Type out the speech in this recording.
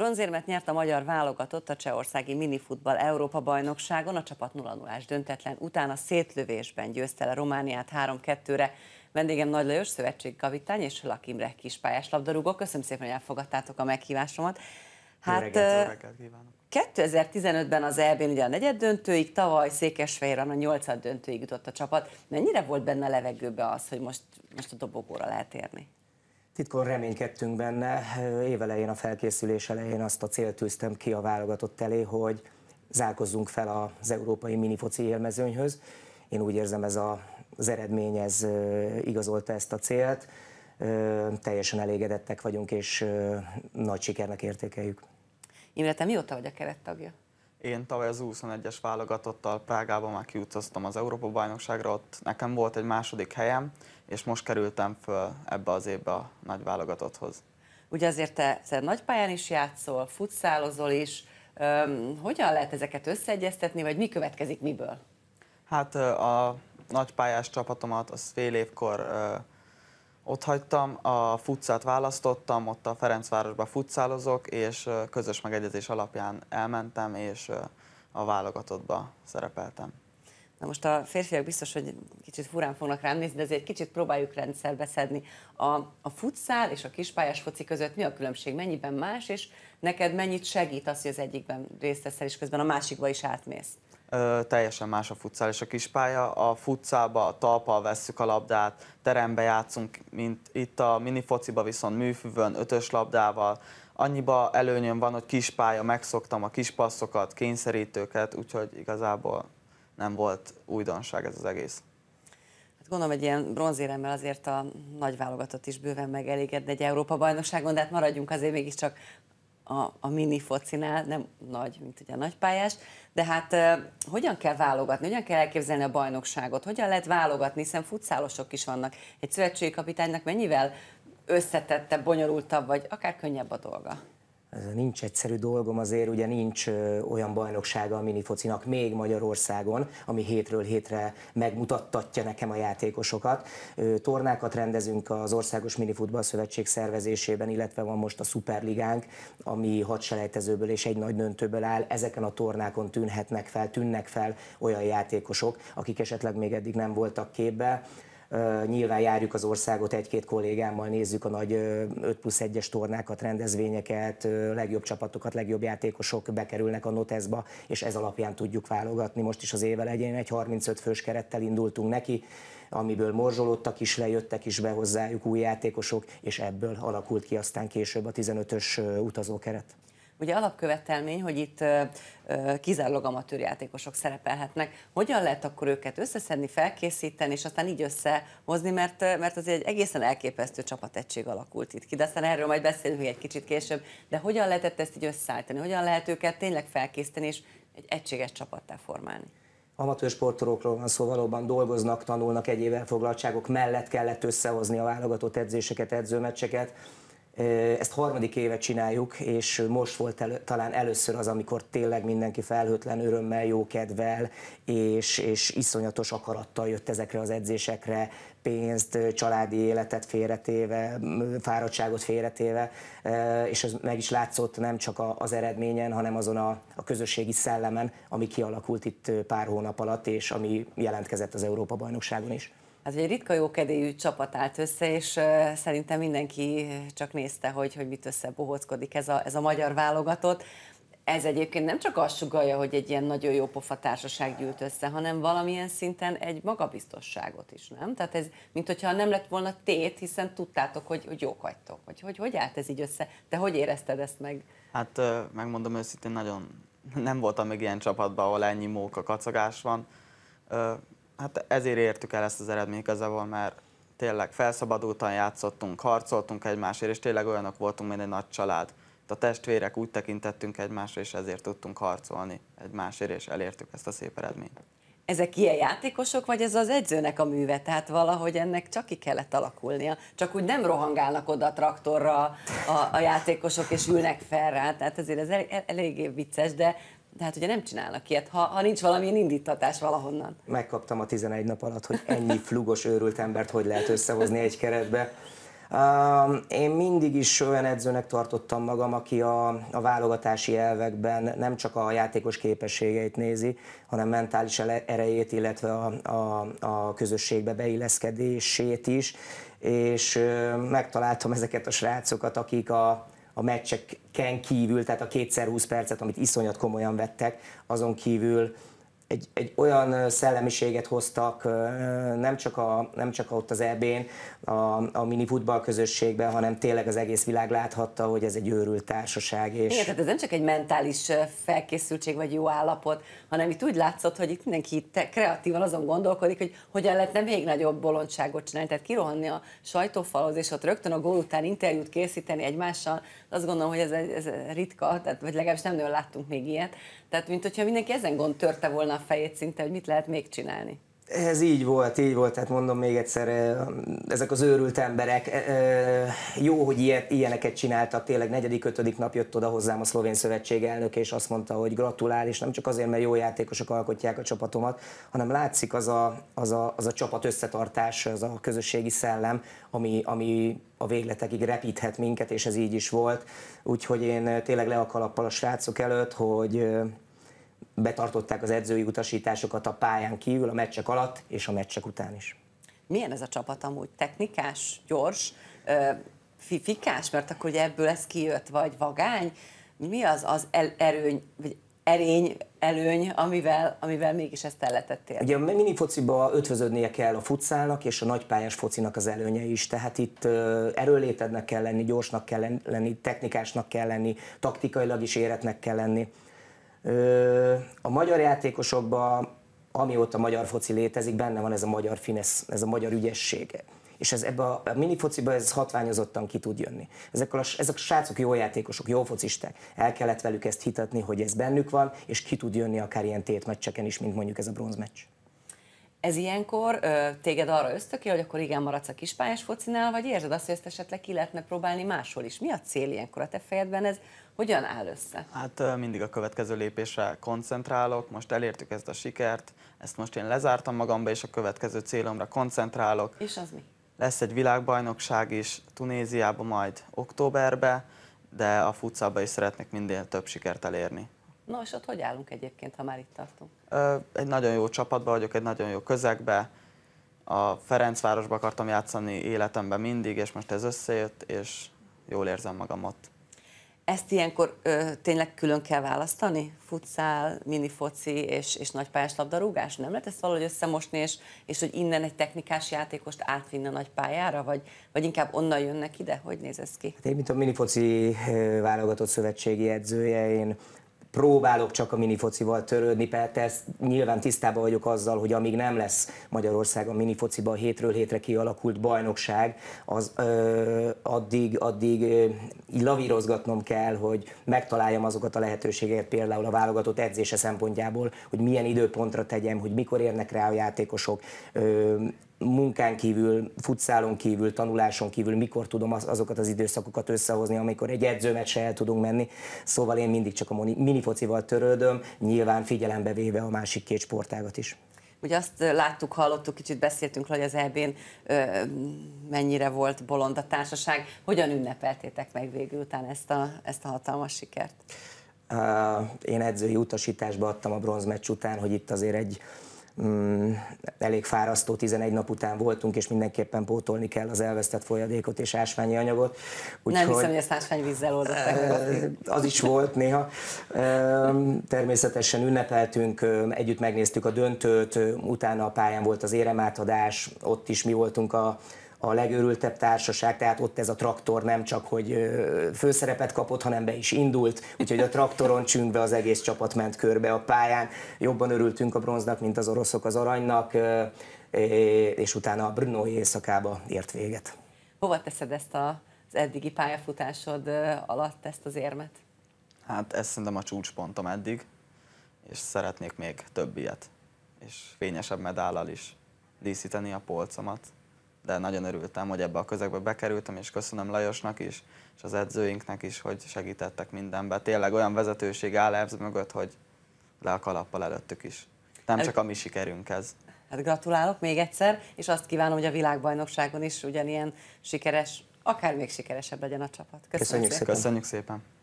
Bronzérmet nyert a magyar válogatott a csehországi minifutball Európa bajnokságon, a csapat 0 0 döntetlen után a szétlövésben győzte le Romániát 3-2-re. Vendégem Nagy Lajos, kavitány és Lakimre kispályás labdarúgó. Köszönöm szépen, hogy elfogadtátok a meghívásomat. Hát, 2015-ben az EB-n ugye a negyed döntőig, tavaly székesfehéren a nyolcad döntőig jutott a csapat. Mennyire volt benne a levegőbe az, hogy most, most a dobogóra lehet érni? titkon reménykedtünk benne. Évelején a felkészülés elején azt a célt tűztem ki a válogatott elé, hogy zárkozzunk fel az európai minifoci élmezőnyhöz. Én úgy érzem, ez a, az eredmény ez igazolta ezt a célt. Teljesen elégedettek vagyunk, és nagy sikernek értékeljük. Imre, te mióta vagy a kerettagja? Én tavaly az 21-es válogatottal Prágában már kiutaztam az Európa-bajnokságra, ott nekem volt egy második helyem, és most kerültem föl ebbe az évbe a nagy válogatotthoz. Ugye azért te nagy pályán is játszol, futszálozol is, Öm, hogyan lehet ezeket összeegyeztetni, vagy mi következik miből? Hát a nagypályás csapatomat az fél évkor ö, ott hagytam, a futszát választottam, ott a Ferencvárosban futszálozok, és közös megegyezés alapján elmentem, és a válogatottba szerepeltem. Na most a férfiak biztos, hogy kicsit furán fognak rám nézni, de azért kicsit próbáljuk rendszerbe szedni. A, a futszál és a kispályás foci között mi a különbség? Mennyiben más, és neked mennyit segít az, hogy az egyikben részt veszel, és közben a másikba is átmész? Ö, teljesen más a futszál és a kispálya. A futszálba a talpa vesszük a labdát, terembe játszunk, mint itt a mini fociba viszont műfűvön, ötös labdával. Annyiba előnyöm van, hogy kispálya, megszoktam a kispasszokat, kényszerítőket, úgyhogy igazából nem volt újdonság ez az egész. Hát gondolom, egy ilyen bronzéremmel azért a nagy válogatott is bőven megelégedne egy Európa-bajnokságon, de hát maradjunk azért mégiscsak a, a mini focinál, nem nagy, mint ugye a nagypályás, de hát uh, hogyan kell válogatni, hogyan kell elképzelni a bajnokságot, hogyan lehet válogatni, hiszen futszálosok is vannak. Egy szövetségi kapitánynak mennyivel összetettebb, bonyolultabb, vagy akár könnyebb a dolga? nincs egyszerű dolgom, azért ugye nincs olyan bajnoksága a minifocinak még Magyarországon, ami hétről hétre megmutattatja nekem a játékosokat. Tornákat rendezünk az Országos Minifutball Szövetség szervezésében, illetve van most a Superligánk, ami hat selejtezőből és egy nagy döntőből áll. Ezeken a tornákon tűnhetnek fel, tűnnek fel olyan játékosok, akik esetleg még eddig nem voltak képbe. Nyilván járjuk az országot, egy-két kollégámmal nézzük a nagy 5 plusz 1-es tornákat, rendezvényeket, legjobb csapatokat, legjobb játékosok bekerülnek a Notesba, és ez alapján tudjuk válogatni. Most is az éve legyen egy 35 fős kerettel indultunk neki, amiből morzsolódtak is, lejöttek is be hozzájuk új játékosok, és ebből alakult ki aztán később a 15-ös utazókeret. Ugye alapkövetelmény, hogy itt kizárólag amatőr játékosok szerepelhetnek. Hogyan lehet akkor őket összeszedni, felkészíteni, és aztán így összehozni, mert, mert azért egy egészen elképesztő csapategység alakult itt ki, de aztán erről majd beszélünk egy kicsit később, de hogyan lehetett ezt így összeállítani, hogyan lehet őket tényleg felkészíteni, és egy egységes csapattá formálni? amatőr sportolókról van szó, valóban dolgoznak, tanulnak egyéb foglaltságok mellett kellett összehozni a válogatott edzéseket, edzőmeccseket. Ezt harmadik éve csináljuk, és most volt elő, talán először az, amikor tényleg mindenki felhőtlen örömmel, kedvel és, és iszonyatos akarattal jött ezekre az edzésekre, pénzt, családi életet félretéve, fáradtságot félretéve, és ez meg is látszott nem csak az eredményen, hanem azon a, a közösségi szellemen, ami kialakult itt pár hónap alatt, és ami jelentkezett az Európa-bajnokságon is. Ez egy ritka jókedélyű csapat állt össze, és szerintem mindenki csak nézte, hogy, hogy mit összebohóckodik ez a, ez a magyar válogatott. Ez egyébként nem csak azt sugalja, hogy egy ilyen nagyon jó pofa társaság gyűlt össze, hanem valamilyen szinten egy magabiztosságot is, nem? Tehát ez, mint hogyha nem lett volna tét, hiszen tudtátok, hogy, hogy jók vagytok. Hogy, hogy hogy állt ez így össze? Te hogy érezted ezt meg? Hát megmondom őszintén, nagyon nem voltam még ilyen csapatban, ahol ennyi móka kacagás van. Hát ezért értük el ezt az eredményt igazából, mert tényleg felszabadultan játszottunk, harcoltunk egymásért, és tényleg olyanok voltunk, mint egy nagy család. A testvérek úgy tekintettünk egymásra, és ezért tudtunk harcolni egymásért, és elértük ezt a szép eredményt. Ezek ilyen játékosok, vagy ez az edzőnek a műve? Tehát valahogy ennek csak ki kellett alakulnia. Csak úgy nem rohangálnak oda a traktorra a, a játékosok, és ülnek fel rá. Tehát azért ez el, el, eléggé vicces, de tehát ugye nem csinálnak ilyet, ha, ha nincs valamilyen indítatás valahonnan. Megkaptam a 11 nap alatt, hogy ennyi flugos őrült embert hogy lehet összehozni egy keretbe. Um, én mindig is olyan edzőnek tartottam magam, aki a, a válogatási elvekben nem csak a játékos képességeit nézi, hanem mentális erejét, illetve a, a, a közösségbe beilleszkedését is, és uh, megtaláltam ezeket a srácokat, akik a, a meccsek ken kívül, tehát a kétszer 20 percet, amit iszonyat komolyan vettek, azon kívül egy, egy olyan szellemiséget hoztak nem csak, a, nem csak ott az EB-n, a, a mini futball közösségben, hanem tényleg az egész világ láthatta, hogy ez egy őrült társaság. És... Igen, tehát ez nem csak egy mentális felkészültség vagy jó állapot, hanem itt úgy látszott, hogy itt mindenki itt kreatívan azon gondolkodik, hogy hogyan lehetne még nagyobb bolondságot csinálni. Tehát kirohanni a sajtófalhoz, és ott rögtön a gól után interjút készíteni egymással, azt gondolom, hogy ez, ez ritka, tehát, vagy legalábbis nem nagyon láttunk még ilyet. Tehát, mint hogyha mindenki ezen gond törte volna a fejét szinte, hogy mit lehet még csinálni. Ez így volt, így volt, tehát mondom még egyszer, ezek az őrült emberek, jó, hogy ilyet, ilyeneket csináltak, tényleg negyedik, ötödik nap jött oda hozzám a szlovén szövetség elnök, és azt mondta, hogy gratulál, és nem csak azért, mert jó játékosok alkotják a csapatomat, hanem látszik az a, az a, az a csapat összetartás, az a közösségi szellem, ami, ami a végletekig repíthet minket, és ez így is volt. Úgyhogy én tényleg le a kalappal a srácok előtt, hogy betartották az edzői utasításokat a pályán kívül, a meccsek alatt és a meccsek után is. Milyen ez a csapat amúgy? Technikás, gyors, fifikás, Mert akkor ugye ebből ez kijött, vagy vagány? Mi az az erőny, vagy erény, előny, amivel, amivel mégis ezt el lehetett Ugye a fociba ötvöződnie kell a futszálnak és a nagypályás focinak az előnye is, tehát itt erőlétednek kell lenni, gyorsnak kell lenni, technikásnak kell lenni, taktikailag is éretnek kell lenni. A magyar játékosokban, amióta magyar foci létezik, benne van ez a magyar finesz, ez a magyar ügyessége és ez ebbe a, a fociba ez hatványozottan ki tud jönni. Ezek a, ezek a srácok jó játékosok, jó focisták. El kellett velük ezt hitatni, hogy ez bennük van, és ki tud jönni akár ilyen meccseken is, mint mondjuk ez a bronzmeccs. Ez ilyenkor ö, téged arra ösztöki, hogy akkor igen, maradsz a kispályás focinál, vagy érzed azt, hogy ezt esetleg ki lehetne próbálni máshol is? Mi a cél ilyenkor a te fejedben? Ez hogyan áll össze? Hát mindig a következő lépésre koncentrálok, most elértük ezt a sikert, ezt most én lezártam magamba, és a következő célomra koncentrálok. És az mi? Lesz egy világbajnokság is Tunéziában majd októberbe, de a futszalba is szeretnék minél több sikert elérni. Na, és ott hogy állunk egyébként, ha már itt tartunk? Egy nagyon jó csapatban vagyok, egy nagyon jó közegbe. A Ferencvárosba akartam játszani életemben mindig, és most ez összejött, és jól érzem magam ott. Ezt ilyenkor ö, tényleg külön kell választani? Futszál, foci és, és nagypályás labdarúgás? Nem lehet ezt valahogy összemosni, és, és hogy innen egy technikás játékost átvinne a nagypályára? Vagy, vagy inkább onnan jönnek ide? Hogy néz ez ki? Hát én, mint a mini-foci válogatott szövetségi edzője, én próbálok csak a minifocival törődni, persze nyilván tisztában vagyok azzal, hogy amíg nem lesz Magyarország a minifociban hétről hétre kialakult bajnokság, az ö, addig, addig ö, lavírozgatnom kell, hogy megtaláljam azokat a lehetőségeket például a válogatott edzése szempontjából, hogy milyen időpontra tegyem, hogy mikor érnek rá a játékosok, ö, munkán kívül, futszálon kívül, tanuláson kívül, mikor tudom azokat az időszakokat összehozni, amikor egy se el tudunk menni. Szóval én mindig csak a minifocival törődöm, nyilván figyelembe véve a másik két sportágat is. Ugye azt láttuk, hallottuk, kicsit beszéltünk, hogy az eb mennyire volt bolond a társaság. Hogyan ünnepeltétek meg végül után ezt a, ezt a hatalmas sikert? Uh, én edzői utasításba adtam a bronzmeccs után, hogy itt azért egy mm, elég fárasztó, 11 nap után voltunk, és mindenképpen pótolni kell az elvesztett folyadékot és ásványi anyagot. Úgy, nem hogy, hiszem, hogy ezt ásványvízzel oldották. Az is volt néha. Természetesen ünnepeltünk, együtt megnéztük a döntőt, utána a pályán volt az éremátadás, ott is mi voltunk a a legőrültebb társaság, tehát ott ez a traktor nem csak, hogy főszerepet kapott, hanem be is indult, úgyhogy a traktoron csüngve az egész csapat ment körbe a pályán. Jobban örültünk a bronznak, mint az oroszok az aranynak, és utána a Brno éjszakába ért véget. Hova teszed ezt a, az eddigi pályafutásod alatt ezt az érmet? Hát ez szerintem a csúcspontom eddig, és szeretnék még több ilyet, és fényesebb medállal is díszíteni a polcomat de nagyon örültem, hogy ebbe a közegbe bekerültem, és köszönöm Lajosnak is, és az edzőinknek is, hogy segítettek mindenbe. Tényleg olyan vezetőség áll EBSZ mögött, hogy le a kalappal előttük is. Nem hát- csak a mi sikerünk ez. Hát gratulálok még egyszer, és azt kívánom, hogy a világbajnokságon is ugyanilyen sikeres, akár még sikeresebb legyen a csapat. Köszönjük, Köszönjük szépen. szépen. Köszönjük szépen.